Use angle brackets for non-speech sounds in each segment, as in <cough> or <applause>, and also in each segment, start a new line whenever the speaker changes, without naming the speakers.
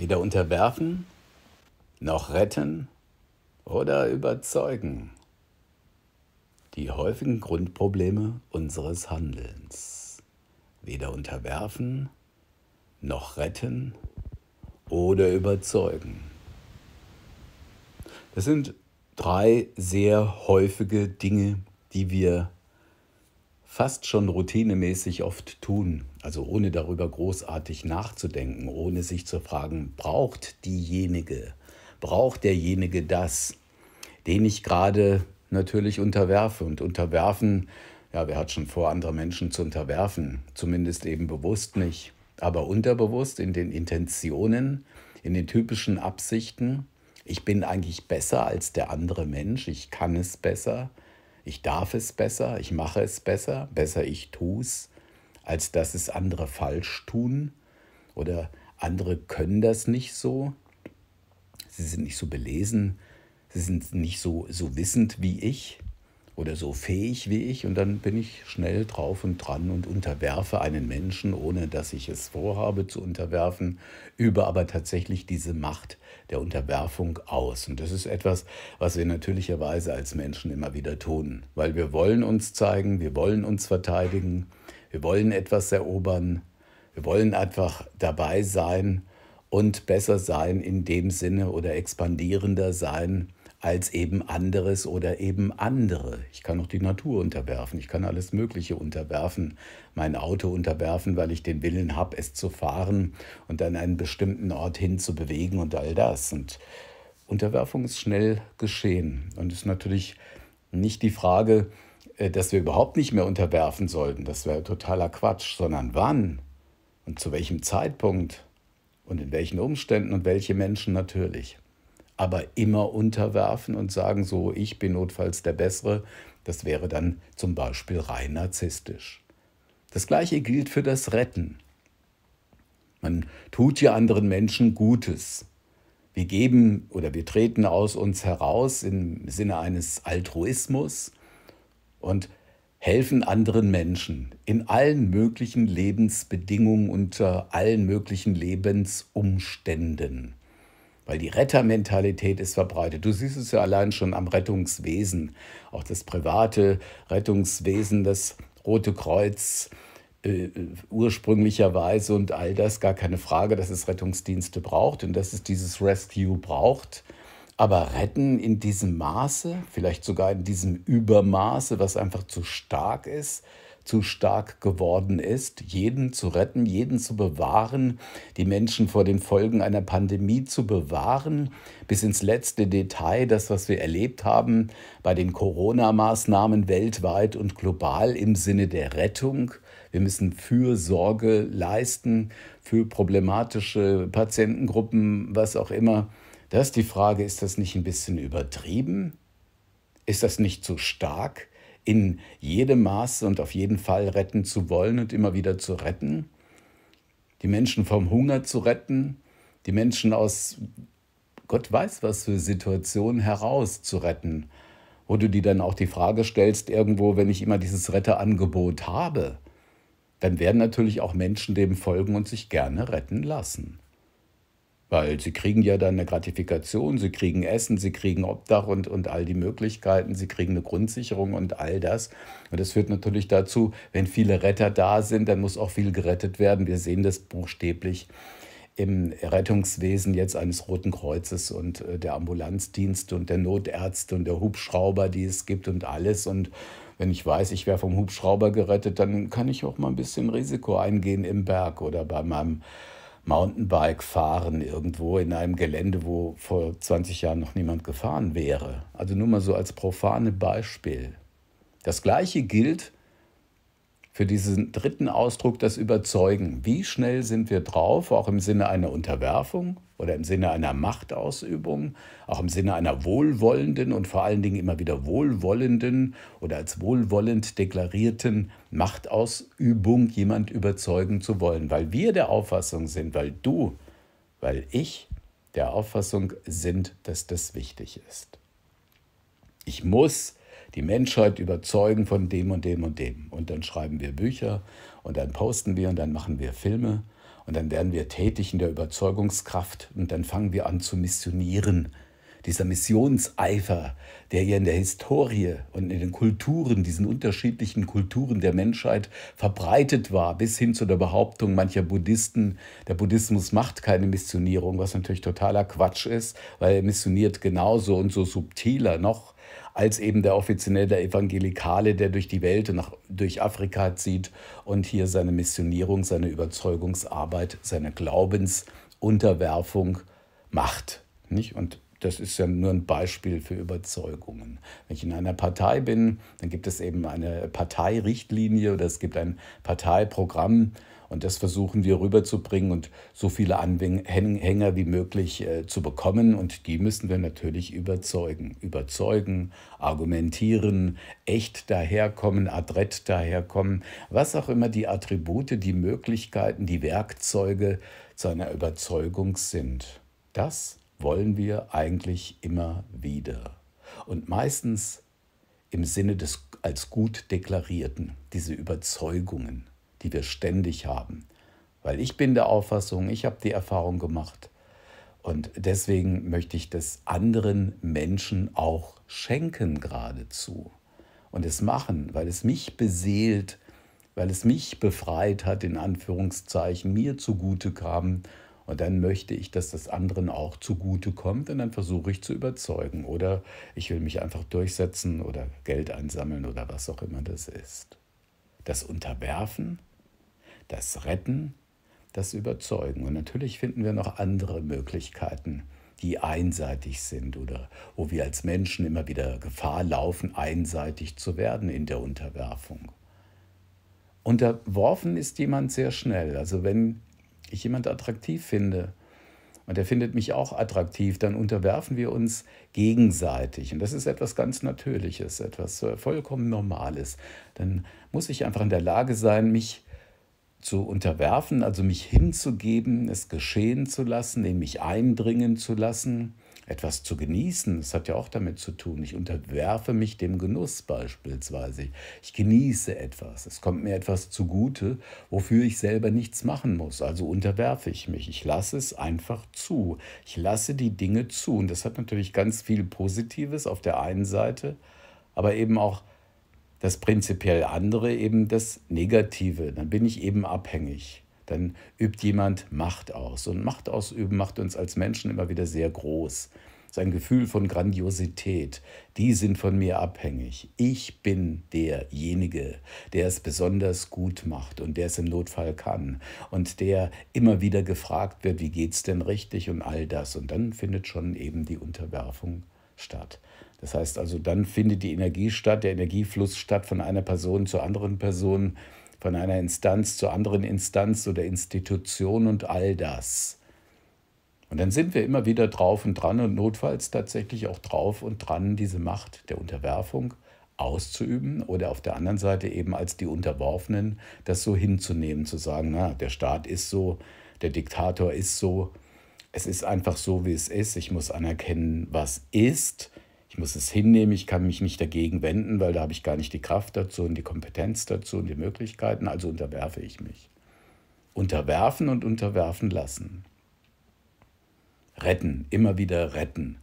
weder unterwerfen, noch retten oder überzeugen. Die häufigen Grundprobleme unseres Handelns. Weder unterwerfen, noch retten oder überzeugen. Das sind drei sehr häufige Dinge, die wir fast schon routinemäßig oft tun, also ohne darüber großartig nachzudenken, ohne sich zu fragen, braucht diejenige, braucht derjenige das, den ich gerade natürlich unterwerfe und unterwerfen, ja, wer hat schon vor, andere Menschen zu unterwerfen, zumindest eben bewusst nicht, aber unterbewusst in den Intentionen, in den typischen Absichten, ich bin eigentlich besser als der andere Mensch, ich kann es besser, ich darf es besser, ich mache es besser, besser ich tu's, als dass es andere falsch tun oder andere können das nicht so. Sie sind nicht so belesen, sie sind nicht so, so wissend wie ich oder so fähig wie ich und dann bin ich schnell drauf und dran und unterwerfe einen Menschen, ohne dass ich es vorhabe zu unterwerfen, übe aber tatsächlich diese Macht der Unterwerfung aus. Und das ist etwas, was wir natürlicherweise als Menschen immer wieder tun, weil wir wollen uns zeigen, wir wollen uns verteidigen, wir wollen etwas erobern, wir wollen einfach dabei sein und besser sein in dem Sinne oder expandierender sein, als eben anderes oder eben andere. Ich kann auch die Natur unterwerfen, ich kann alles Mögliche unterwerfen, mein Auto unterwerfen, weil ich den Willen habe, es zu fahren und an einen bestimmten Ort hin zu bewegen und all das. Und Unterwerfung ist schnell geschehen und ist natürlich nicht die Frage, äh, dass wir überhaupt nicht mehr unterwerfen sollten, das wäre totaler Quatsch, sondern wann und zu welchem Zeitpunkt und in welchen Umständen und welche Menschen natürlich aber immer unterwerfen und sagen, so, ich bin notfalls der Bessere. Das wäre dann zum Beispiel rein narzisstisch. Das gleiche gilt für das Retten. Man tut ja anderen Menschen Gutes. Wir geben oder wir treten aus uns heraus im Sinne eines Altruismus und helfen anderen Menschen in allen möglichen Lebensbedingungen, unter allen möglichen Lebensumständen weil die Rettermentalität ist verbreitet. Du siehst es ja allein schon am Rettungswesen, auch das private Rettungswesen, das Rote Kreuz äh, ursprünglicherweise und all das, gar keine Frage, dass es Rettungsdienste braucht und dass es dieses Rescue braucht. Aber retten in diesem Maße, vielleicht sogar in diesem Übermaße, was einfach zu stark ist, zu stark geworden ist, jeden zu retten, jeden zu bewahren, die Menschen vor den Folgen einer Pandemie zu bewahren, bis ins letzte Detail, das, was wir erlebt haben bei den Corona-Maßnahmen weltweit und global im Sinne der Rettung. Wir müssen Fürsorge leisten für problematische Patientengruppen, was auch immer. Das ist die Frage, ist das nicht ein bisschen übertrieben? Ist das nicht zu stark? in jedem Maße und auf jeden Fall retten zu wollen und immer wieder zu retten, die Menschen vom Hunger zu retten, die Menschen aus Gott weiß was für Situationen heraus zu retten, wo du dir dann auch die Frage stellst, irgendwo, wenn ich immer dieses Retterangebot habe, dann werden natürlich auch Menschen dem folgen und sich gerne retten lassen. Weil sie kriegen ja dann eine Gratifikation, sie kriegen Essen, sie kriegen Obdach und, und all die Möglichkeiten, sie kriegen eine Grundsicherung und all das. Und das führt natürlich dazu, wenn viele Retter da sind, dann muss auch viel gerettet werden. Wir sehen das buchstäblich im Rettungswesen jetzt eines Roten Kreuzes und äh, der Ambulanzdienst und der Notärzte und der Hubschrauber, die es gibt und alles. Und wenn ich weiß, ich wäre vom Hubschrauber gerettet, dann kann ich auch mal ein bisschen Risiko eingehen im Berg oder bei meinem Mountainbike fahren irgendwo in einem Gelände, wo vor 20 Jahren noch niemand gefahren wäre. Also nur mal so als profane Beispiel. Das gleiche gilt für diesen dritten Ausdruck das Überzeugen. Wie schnell sind wir drauf, auch im Sinne einer Unterwerfung oder im Sinne einer Machtausübung, auch im Sinne einer wohlwollenden und vor allen Dingen immer wieder wohlwollenden oder als wohlwollend deklarierten Machtausübung jemand überzeugen zu wollen, weil wir der Auffassung sind, weil du, weil ich der Auffassung sind, dass das wichtig ist. Ich muss die Menschheit überzeugen von dem und dem und dem. Und dann schreiben wir Bücher und dann posten wir und dann machen wir Filme und dann werden wir tätig in der Überzeugungskraft und dann fangen wir an zu missionieren. Dieser Missionseifer, der ja in der Historie und in den Kulturen, diesen unterschiedlichen Kulturen der Menschheit verbreitet war, bis hin zu der Behauptung mancher Buddhisten, der Buddhismus macht keine Missionierung, was natürlich totaler Quatsch ist, weil er missioniert genauso und so subtiler noch als eben der offiziell der Evangelikale, der durch die Welt nach, durch Afrika zieht und hier seine Missionierung, seine Überzeugungsarbeit, seine Glaubensunterwerfung macht. Nicht? Und das ist ja nur ein Beispiel für Überzeugungen. Wenn ich in einer Partei bin, dann gibt es eben eine Parteirichtlinie oder es gibt ein Parteiprogramm und das versuchen wir rüberzubringen und so viele Anhänger wie möglich äh, zu bekommen. Und die müssen wir natürlich überzeugen. Überzeugen, argumentieren, echt daherkommen, adrett daherkommen, was auch immer die Attribute, die Möglichkeiten, die Werkzeuge zu einer Überzeugung sind. Das wollen wir eigentlich immer wieder. Und meistens im Sinne des als gut deklarierten, diese Überzeugungen die wir ständig haben. Weil ich bin der Auffassung, ich habe die Erfahrung gemacht und deswegen möchte ich das anderen Menschen auch schenken geradezu und es machen, weil es mich beseelt, weil es mich befreit hat, in Anführungszeichen, mir zugute kam. Und dann möchte ich, dass das anderen auch zugute kommt und dann versuche ich zu überzeugen oder ich will mich einfach durchsetzen oder Geld einsammeln oder was auch immer das ist. Das Unterwerfen das Retten, das Überzeugen. Und natürlich finden wir noch andere Möglichkeiten, die einseitig sind oder wo wir als Menschen immer wieder Gefahr laufen, einseitig zu werden in der Unterwerfung. Unterworfen ist jemand sehr schnell. Also wenn ich jemand attraktiv finde und er findet mich auch attraktiv, dann unterwerfen wir uns gegenseitig. Und das ist etwas ganz Natürliches, etwas vollkommen Normales. Dann muss ich einfach in der Lage sein, mich zu zu unterwerfen, also mich hinzugeben, es geschehen zu lassen, in mich eindringen zu lassen, etwas zu genießen. Das hat ja auch damit zu tun. Ich unterwerfe mich dem Genuss beispielsweise. Ich genieße etwas. Es kommt mir etwas zugute, wofür ich selber nichts machen muss. Also unterwerfe ich mich. Ich lasse es einfach zu. Ich lasse die Dinge zu. Und das hat natürlich ganz viel Positives auf der einen Seite, aber eben auch das prinzipiell andere eben das Negative. Dann bin ich eben abhängig. Dann übt jemand Macht aus. Und Macht ausüben macht uns als Menschen immer wieder sehr groß. Sein Gefühl von Grandiosität, die sind von mir abhängig. Ich bin derjenige, der es besonders gut macht und der es im Notfall kann und der immer wieder gefragt wird, wie geht's denn richtig und all das. Und dann findet schon eben die Unterwerfung statt. Das heißt also, dann findet die Energie statt, der Energiefluss statt von einer Person zur anderen Person, von einer Instanz zur anderen Instanz oder Institution und all das. Und dann sind wir immer wieder drauf und dran und notfalls tatsächlich auch drauf und dran, diese Macht der Unterwerfung auszuüben oder auf der anderen Seite eben als die Unterworfenen das so hinzunehmen, zu sagen, na, der Staat ist so, der Diktator ist so, es ist einfach so, wie es ist, ich muss anerkennen, was ist, ich muss es hinnehmen, ich kann mich nicht dagegen wenden, weil da habe ich gar nicht die Kraft dazu und die Kompetenz dazu und die Möglichkeiten, also unterwerfe ich mich. Unterwerfen und unterwerfen lassen. Retten, immer wieder retten.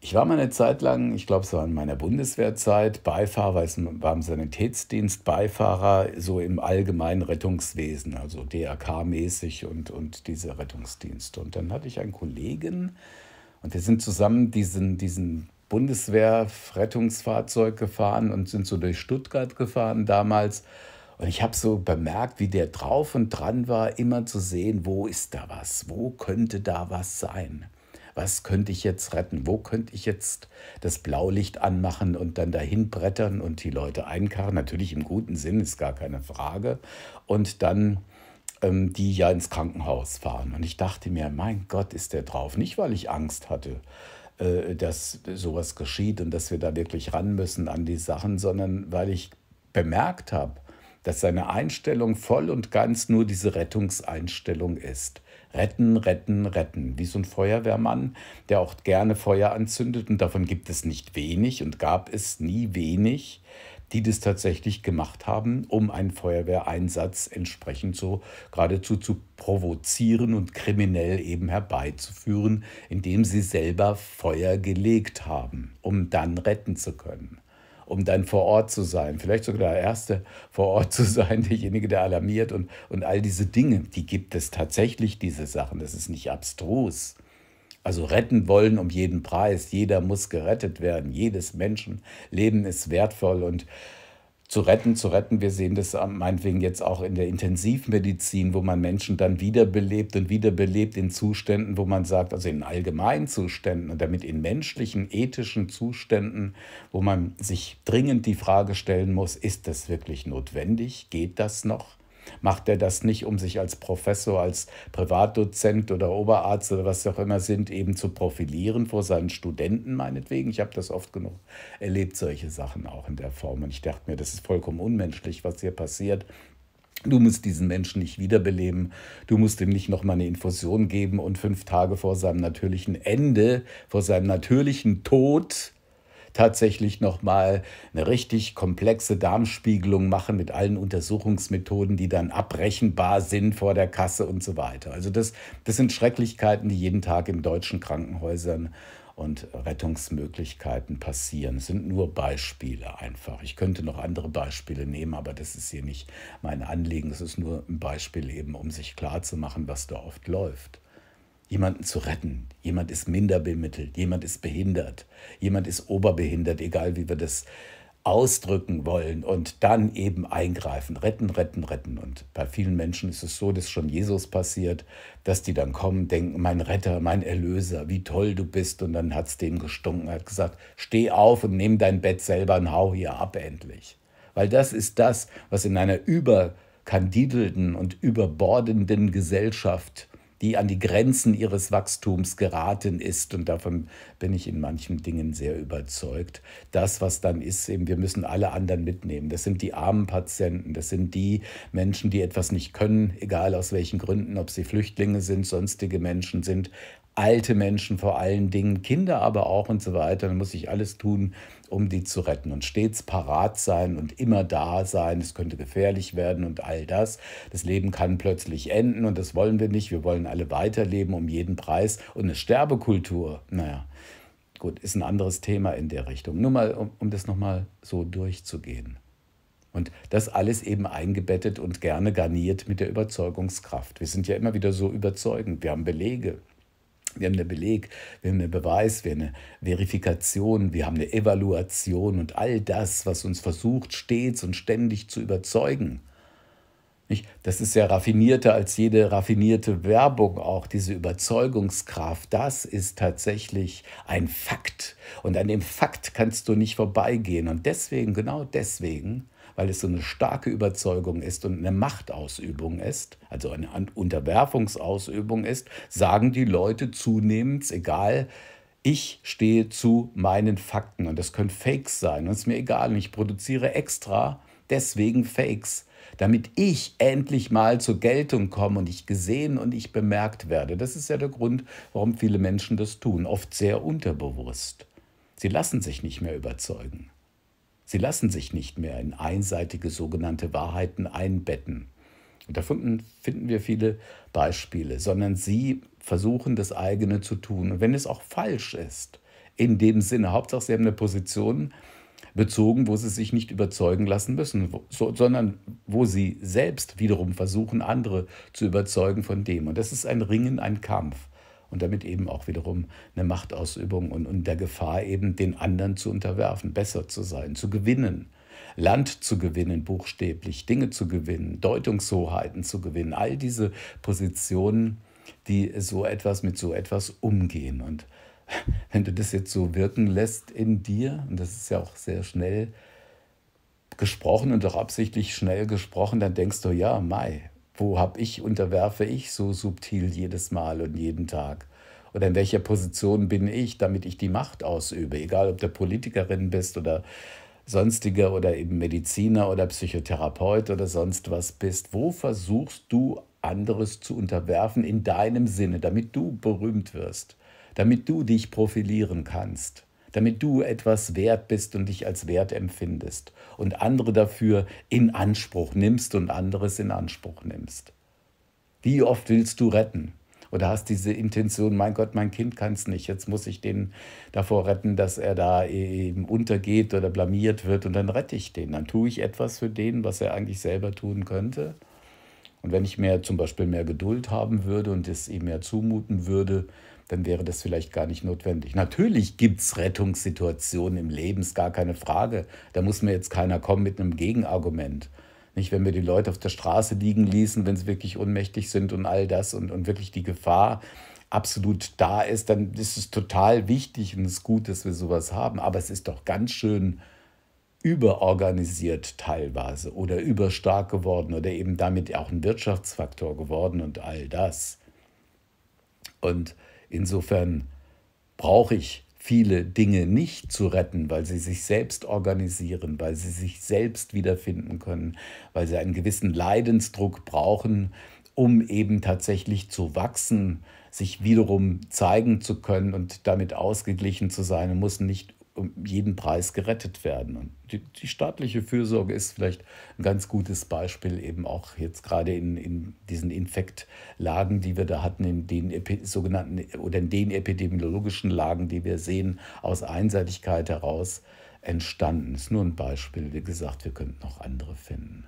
Ich war mal eine Zeit lang, ich glaube, es war in meiner Bundeswehrzeit, Beifahrer, war im Sanitätsdienst, Beifahrer so im allgemeinen Rettungswesen, also DRK-mäßig und, und diese Rettungsdienste. Und dann hatte ich einen Kollegen, und wir sind zusammen diesen, diesen Bundeswehr-Rettungsfahrzeug gefahren und sind so durch Stuttgart gefahren damals. Und ich habe so bemerkt, wie der drauf und dran war, immer zu sehen, wo ist da was, wo könnte da was sein. Was könnte ich jetzt retten? Wo könnte ich jetzt das Blaulicht anmachen und dann dahin brettern und die Leute einkarren? Natürlich im guten Sinn, ist gar keine Frage. Und dann ähm, die ja ins Krankenhaus fahren. Und ich dachte mir, mein Gott, ist der drauf. Nicht, weil ich Angst hatte, äh, dass sowas geschieht und dass wir da wirklich ran müssen an die Sachen, sondern weil ich bemerkt habe, dass seine Einstellung voll und ganz nur diese Rettungseinstellung ist. Retten, retten, retten. Wie so ein Feuerwehrmann, der auch gerne Feuer anzündet und davon gibt es nicht wenig und gab es nie wenig die das tatsächlich gemacht haben, um einen Feuerwehreinsatz entsprechend so geradezu zu provozieren und kriminell eben herbeizuführen, indem sie selber Feuer gelegt haben, um dann retten zu können um dann vor Ort zu sein, vielleicht sogar der Erste vor Ort zu sein, <laughs> derjenige, der alarmiert und, und all diese Dinge, die gibt es tatsächlich, diese Sachen, das ist nicht abstrus. Also retten wollen um jeden Preis. Jeder muss gerettet werden. Jedes Menschenleben ist wertvoll und zu retten, zu retten. Wir sehen das meinetwegen jetzt auch in der Intensivmedizin, wo man Menschen dann wiederbelebt und wiederbelebt in Zuständen, wo man sagt, also in allgemeinen Zuständen und damit in menschlichen, ethischen Zuständen, wo man sich dringend die Frage stellen muss, ist das wirklich notwendig? Geht das noch? macht er das nicht, um sich als Professor, als Privatdozent oder Oberarzt oder was auch immer sind, eben zu profilieren vor seinen Studenten meinetwegen. Ich habe das oft genug erlebt, solche Sachen auch in der Form. Und ich dachte mir, das ist vollkommen unmenschlich, was hier passiert. Du musst diesen Menschen nicht wiederbeleben, du musst ihm nicht nochmal eine Infusion geben und fünf Tage vor seinem natürlichen Ende, vor seinem natürlichen Tod, tatsächlich nochmal eine richtig komplexe Darmspiegelung machen mit allen Untersuchungsmethoden, die dann abrechenbar sind vor der Kasse und so weiter. Also das, das sind Schrecklichkeiten, die jeden Tag in deutschen Krankenhäusern und Rettungsmöglichkeiten passieren. Es sind nur Beispiele einfach. Ich könnte noch andere Beispiele nehmen, aber das ist hier nicht mein Anliegen. Es ist nur ein Beispiel eben, um sich klarzumachen, was da oft läuft jemanden zu retten. Jemand ist minder bemittelt, jemand ist behindert, jemand ist oberbehindert, egal wie wir das ausdrücken wollen und dann eben eingreifen, retten, retten, retten. Und bei vielen Menschen ist es so, dass schon Jesus passiert, dass die dann kommen, denken, mein Retter, mein Erlöser, wie toll du bist. Und dann hat es dem gestunken, hat gesagt, steh auf und nimm dein Bett selber und hau hier ab endlich. Weil das ist das, was in einer überkandidelten und überbordenden Gesellschaft die an die Grenzen ihres Wachstums geraten ist. Und davon bin ich in manchen Dingen sehr überzeugt. Das, was dann ist, eben, wir müssen alle anderen mitnehmen. Das sind die armen Patienten, das sind die Menschen, die etwas nicht können, egal aus welchen Gründen, ob sie Flüchtlinge sind, sonstige Menschen sind alte Menschen vor allen Dingen, Kinder aber auch und so weiter. Dann muss ich alles tun, um die zu retten und stets parat sein und immer da sein. Es könnte gefährlich werden und all das. Das Leben kann plötzlich enden und das wollen wir nicht. Wir wollen alle weiterleben um jeden Preis und eine Sterbekultur. Naja, gut, ist ein anderes Thema in der Richtung. Nur mal, um, um das nochmal so durchzugehen. Und das alles eben eingebettet und gerne garniert mit der Überzeugungskraft. Wir sind ja immer wieder so überzeugend. Wir haben Belege. Wir haben einen Beleg, wir haben einen Beweis, wir haben eine Verifikation, wir haben eine Evaluation und all das, was uns versucht, stets und ständig zu überzeugen. Nicht? Das ist ja raffinierter als jede raffinierte Werbung auch, diese Überzeugungskraft. Das ist tatsächlich ein Fakt. Und an dem Fakt kannst du nicht vorbeigehen. Und deswegen, genau deswegen, weil es so eine starke Überzeugung ist und eine Machtausübung ist, also eine Unterwerfungsausübung ist, sagen die Leute zunehmend, egal, ich stehe zu meinen Fakten und das können Fakes sein und es ist mir egal ich produziere extra deswegen Fakes, damit ich endlich mal zur Geltung komme und ich gesehen und ich bemerkt werde. Das ist ja der Grund, warum viele Menschen das tun, oft sehr unterbewusst. Sie lassen sich nicht mehr überzeugen. Sie lassen sich nicht mehr in einseitige sogenannte Wahrheiten einbetten. Und da finden wir viele Beispiele, sondern sie versuchen das eigene zu tun. Und wenn es auch falsch ist, in dem Sinne, Hauptsache, sie haben eine Position bezogen, wo sie sich nicht überzeugen lassen müssen, wo, so, sondern wo sie selbst wiederum versuchen, andere zu überzeugen von dem. Und das ist ein Ringen, ein Kampf und damit eben auch wiederum eine Machtausübung und, und der Gefahr eben den anderen zu unterwerfen, besser zu sein, zu gewinnen. Land zu gewinnen, buchstäblich, Dinge zu gewinnen, Deutungshoheiten zu gewinnen, all diese Positionen, die so etwas mit so etwas umgehen. Und <laughs> wenn du das jetzt so wirken lässt in dir, und das ist ja auch sehr schnell gesprochen und auch absichtlich schnell gesprochen, dann denkst du, ja, Mai, wo habe ich, unterwerfe ich so subtil jedes Mal und jeden Tag? Oder in welcher Position bin ich, damit ich die Macht ausübe? Egal, ob du Politikerin bist oder sonstiger oder eben Mediziner oder Psychotherapeut oder sonst was bist. Wo versuchst du anderes zu unterwerfen in deinem Sinne, damit du berühmt wirst, damit du dich profilieren kannst? damit du etwas wert bist und dich als wert empfindest und andere dafür in Anspruch nimmst und anderes in Anspruch nimmst. Wie oft willst du retten? Oder hast diese Intention, mein Gott, mein Kind kann es nicht, jetzt muss ich den davor retten, dass er da eben untergeht oder blamiert wird und dann rette ich den. Dann tue ich etwas für den, was er eigentlich selber tun könnte. Und wenn ich mehr zum Beispiel mehr Geduld haben würde und es ihm mehr zumuten würde, dann wäre das vielleicht gar nicht notwendig. Natürlich gibt es Rettungssituationen im Leben, ist gar keine Frage. Da muss mir jetzt keiner kommen mit einem Gegenargument. Nicht, wenn wir die Leute auf der Straße liegen ließen, wenn sie wirklich ohnmächtig sind und all das und, und wirklich die Gefahr absolut da ist, dann ist es total wichtig und es ist gut, dass wir sowas haben. Aber es ist doch ganz schön überorganisiert teilweise oder überstark geworden oder eben damit auch ein Wirtschaftsfaktor geworden und all das. Und Insofern brauche ich viele Dinge nicht zu retten, weil sie sich selbst organisieren, weil sie sich selbst wiederfinden können, weil sie einen gewissen Leidensdruck brauchen, um eben tatsächlich zu wachsen, sich wiederum zeigen zu können und damit ausgeglichen zu sein und muss nicht um jeden Preis gerettet werden. Und die, die, staatliche Fürsorge ist vielleicht ein ganz gutes Beispiel, eben auch jetzt gerade in, in diesen Infektlagen, die wir da hatten, in den Epi sogenannten oder in den epidemiologischen Lagen, die wir sehen, aus Einseitigkeit heraus entstanden. Ist nur ein Beispiel. Wie gesagt, wir könnten noch andere finden.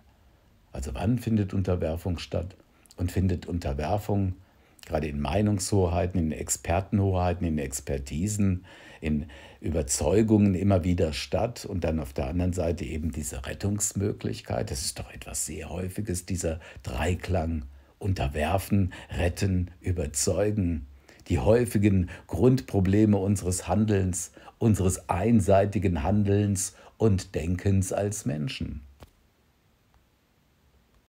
Also wann findet Unterwerfung statt? Und findet Unterwerfung statt? gerade in Meinungshoheiten, in Expertenhoheiten, in Expertisen, in Überzeugungen immer wieder statt und dann auf der anderen Seite eben diese Rettungsmöglichkeit. Das ist doch etwas sehr Häufiges, dieser Dreiklang. Unterwerfen, retten, überzeugen. Die häufigen Grundprobleme unseres Handelns, unseres einseitigen Handelns und Denkens als Menschen.